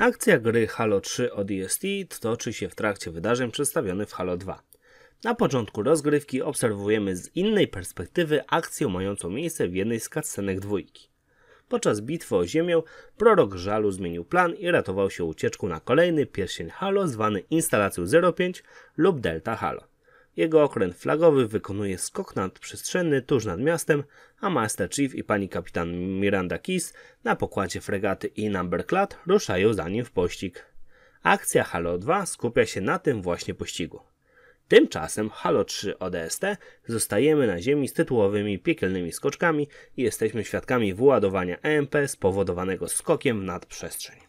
Akcja gry Halo 3 od EST toczy się w trakcie wydarzeń przedstawionych w Halo 2. Na początku rozgrywki obserwujemy z innej perspektywy akcję mającą miejsce w jednej z cutscenek dwójki. Podczas bitwy o Ziemię prorok żalu zmienił plan i ratował się ucieczką na kolejny pierścień Halo zwany Instalacją 05 lub Delta Halo. Jego okręt flagowy wykonuje skok nadprzestrzenny tuż nad miastem, a Master Chief i pani kapitan Miranda Kiss na pokładzie fregaty i Numberclad ruszają za nim w pościg. Akcja Halo 2 skupia się na tym właśnie pościgu. Tymczasem Halo 3 ODST zostajemy na ziemi z tytułowymi piekielnymi skoczkami i jesteśmy świadkami wyładowania EMP spowodowanego skokiem nad przestrzeń.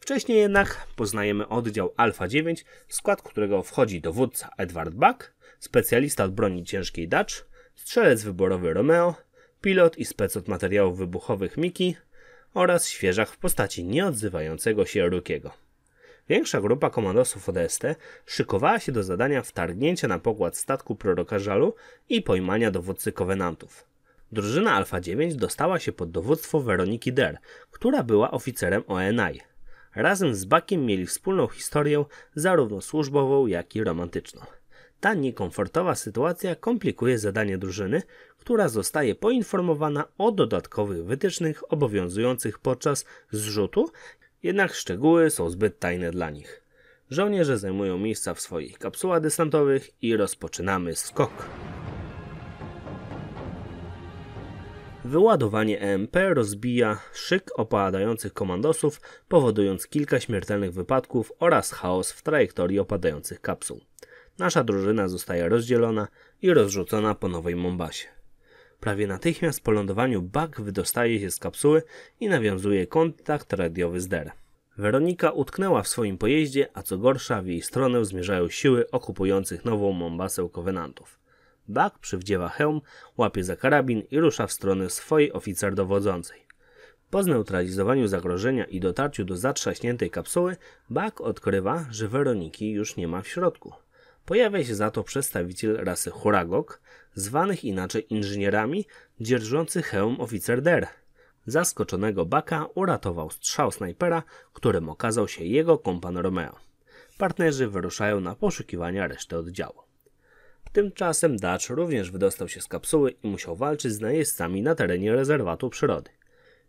Wcześniej jednak poznajemy oddział Alfa 9, w skład którego wchodzi dowódca Edward Buck, specjalista od broni ciężkiej Dutch, strzelec wyborowy Romeo, pilot i spec od materiałów wybuchowych Miki oraz świeżak w postaci nieodzywającego się Rukiego. Większa grupa komandosów ODST szykowała się do zadania wtargnięcia na pokład statku proroka Żalu i pojmania dowódcy Kowenantów. Drużyna Alfa 9 dostała się pod dowództwo Weroniki Der, która była oficerem ONI. Razem z Bakiem mieli wspólną historię, zarówno służbową, jak i romantyczną. Ta niekomfortowa sytuacja komplikuje zadanie drużyny, która zostaje poinformowana o dodatkowych wytycznych obowiązujących podczas zrzutu, jednak szczegóły są zbyt tajne dla nich. Żołnierze zajmują miejsca w swoich kapsułach dystantowych i rozpoczynamy skok. Wyładowanie EMP rozbija szyk opadających komandosów, powodując kilka śmiertelnych wypadków oraz chaos w trajektorii opadających kapsuł. Nasza drużyna zostaje rozdzielona i rozrzucona po Nowej Mombasie. Prawie natychmiast po lądowaniu Bug wydostaje się z kapsuły i nawiązuje kontakt radiowy z Der. Weronika utknęła w swoim pojeździe, a co gorsza w jej stronę zmierzają siły okupujących Nową Mombasę Covenantów. Buck przywdziewa hełm, łapie za karabin i rusza w stronę swojej oficer dowodzącej. Po zneutralizowaniu zagrożenia i dotarciu do zatrzaśniętej kapsuły, Buck odkrywa, że Weroniki już nie ma w środku. Pojawia się za to przedstawiciel rasy Huragok, zwanych inaczej inżynierami, dzierżący hełm oficer Der. Zaskoczonego Baka uratował strzał snajpera, którym okazał się jego kompan Romeo. Partnerzy wyruszają na poszukiwania reszty oddziału. Tymczasem Dutch również wydostał się z kapsuły i musiał walczyć z najeźdźcami na terenie rezerwatu przyrody.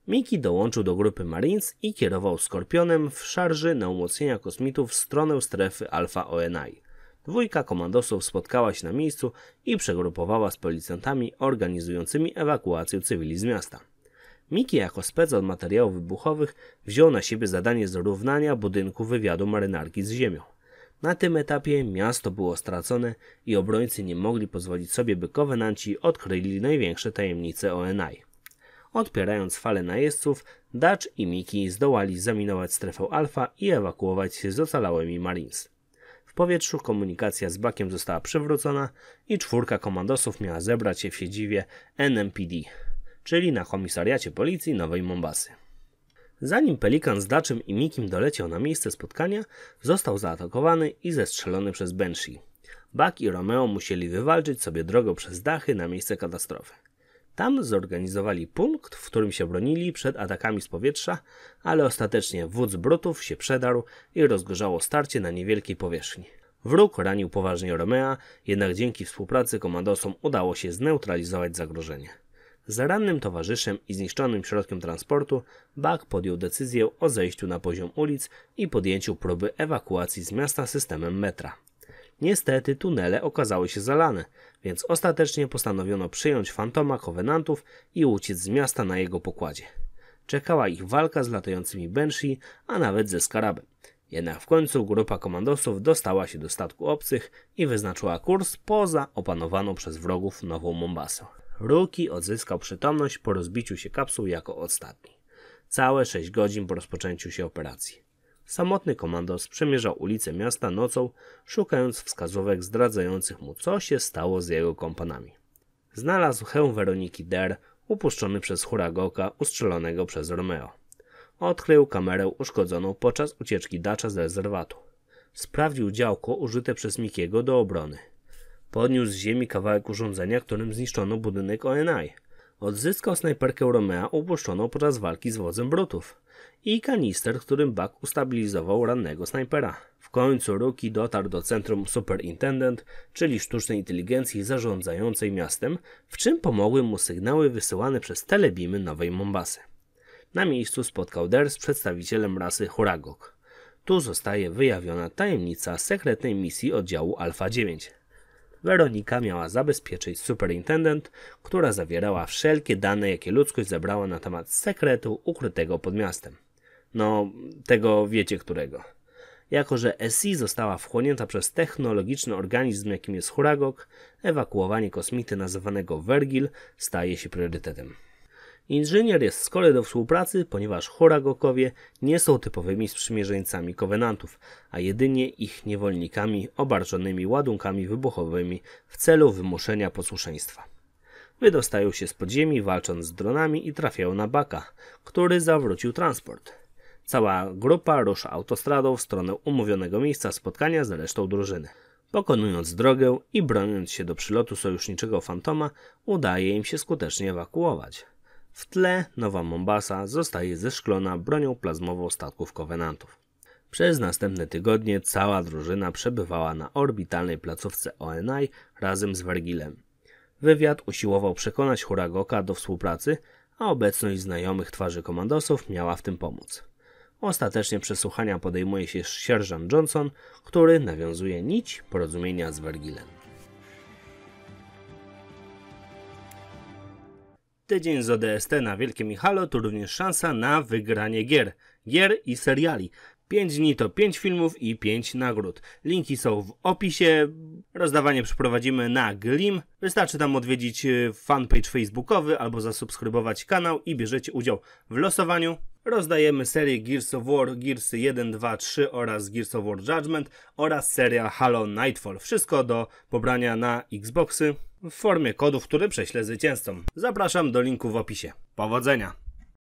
Miki dołączył do grupy Marines i kierował Skorpionem w szarży na umocnienia kosmitów w stronę strefy Alpha ONI. Dwójka komandosów spotkała się na miejscu i przegrupowała z policjantami organizującymi ewakuację cywili z miasta. Miki jako spec od materiałów wybuchowych wziął na siebie zadanie zrównania budynku wywiadu marynarki z ziemią. Na tym etapie miasto było stracone i obrońcy nie mogli pozwolić sobie, by kowenanci odkryli największe tajemnice ONI. Odpierając falę najeźdźców, Dutch i Miki zdołali zaminować strefę Alfa i ewakuować się z ocalałymi Marines. W powietrzu komunikacja z Bakiem została przywrócona i czwórka komandosów miała zebrać się w siedzibie NMPD, czyli na komisariacie policji Nowej Mombasy. Zanim pelikan z Daczym i Mikim doleciał na miejsce spotkania, został zaatakowany i zestrzelony przez Banshee. Buck i Romeo musieli wywalczyć sobie drogę przez dachy na miejsce katastrofy. Tam zorganizowali punkt, w którym się bronili przed atakami z powietrza, ale ostatecznie wódz brutów się przedarł i rozgorzało starcie na niewielkiej powierzchni. Wróg ranił poważnie Romea, jednak dzięki współpracy komandosom udało się zneutralizować zagrożenie. Z rannym towarzyszem i zniszczonym środkiem transportu Bach podjął decyzję o zejściu na poziom ulic i podjęciu próby ewakuacji z miasta systemem metra. Niestety tunele okazały się zalane, więc ostatecznie postanowiono przyjąć fantoma kowenantów i uciec z miasta na jego pokładzie. Czekała ich walka z latającymi Banshee, a nawet ze Skarabem. Jednak w końcu grupa komandosów dostała się do statku obcych i wyznaczyła kurs poza opanowaną przez wrogów Nową Mombasę. Ruki odzyskał przytomność po rozbiciu się kapsuł jako ostatni. Całe sześć godzin po rozpoczęciu się operacji. Samotny komandos przemierzał ulice miasta nocą, szukając wskazówek zdradzających mu, co się stało z jego kompanami. Znalazł hełm Weroniki Der, upuszczony przez Huragoka, ustrzelonego przez Romeo. Odkrył kamerę uszkodzoną podczas ucieczki Dacza z rezerwatu. Sprawdził działko użyte przez Mikiego do obrony – Podniósł z ziemi kawałek urządzenia, którym zniszczono budynek ONI. Odzyskał snajperkę Romea upuszczoną podczas walki z wodzem Brutów i kanister, którym Buck ustabilizował rannego snajpera. W końcu Ruki dotarł do centrum Superintendent, czyli sztucznej inteligencji zarządzającej miastem, w czym pomogły mu sygnały wysyłane przez telebimy Nowej Mombasy. Na miejscu spotkał Der z przedstawicielem rasy Huragok. Tu zostaje wyjawiona tajemnica sekretnej misji oddziału Alfa 9. Weronika miała zabezpieczyć superintendent, która zawierała wszelkie dane, jakie ludzkość zebrała na temat sekretu ukrytego pod miastem. No, tego wiecie którego. Jako, że SI została wchłonięta przez technologiczny organizm, jakim jest Huragok, ewakuowanie kosmity nazywanego Vergil staje się priorytetem. Inżynier jest skole do współpracy, ponieważ Huragokowie nie są typowymi sprzymierzeńcami Kowenantów, a jedynie ich niewolnikami obarczonymi ładunkami wybuchowymi w celu wymuszenia posłuszeństwa. Wydostają się z podziemi, walcząc z dronami i trafiają na Baka, który zawrócił transport. Cała grupa rusza autostradą w stronę umówionego miejsca spotkania z resztą drużyny. Pokonując drogę i broniąc się do przylotu sojuszniczego Fantoma, udaje im się skutecznie ewakuować. W tle Nowa Mombasa zostaje zeszklona bronią plazmową statków Covenantów. Przez następne tygodnie cała drużyna przebywała na orbitalnej placówce ONI razem z Vergilem. Wywiad usiłował przekonać Huragoka do współpracy, a obecność znajomych twarzy komandosów miała w tym pomóc. Ostatecznie przesłuchania podejmuje się sierżant Johnson, który nawiązuje nić porozumienia z Vergilem. Tydzień z ODST na Wielkie Michalo to również szansa na wygranie gier. Gier i seriali. 5 dni to 5 filmów i 5 nagród. Linki są w opisie. Rozdawanie przeprowadzimy na Glim. Wystarczy tam odwiedzić e, fanpage facebookowy albo zasubskrybować kanał i bierzecie udział w losowaniu rozdajemy serię Gears of War, Gearsy 1, 2, 3 oraz Gears of War Judgment oraz seria Halo Nightfall. Wszystko do pobrania na Xboxy w formie kodów, który prześlę zwycięzcom. Zapraszam do linku w opisie. Powodzenia!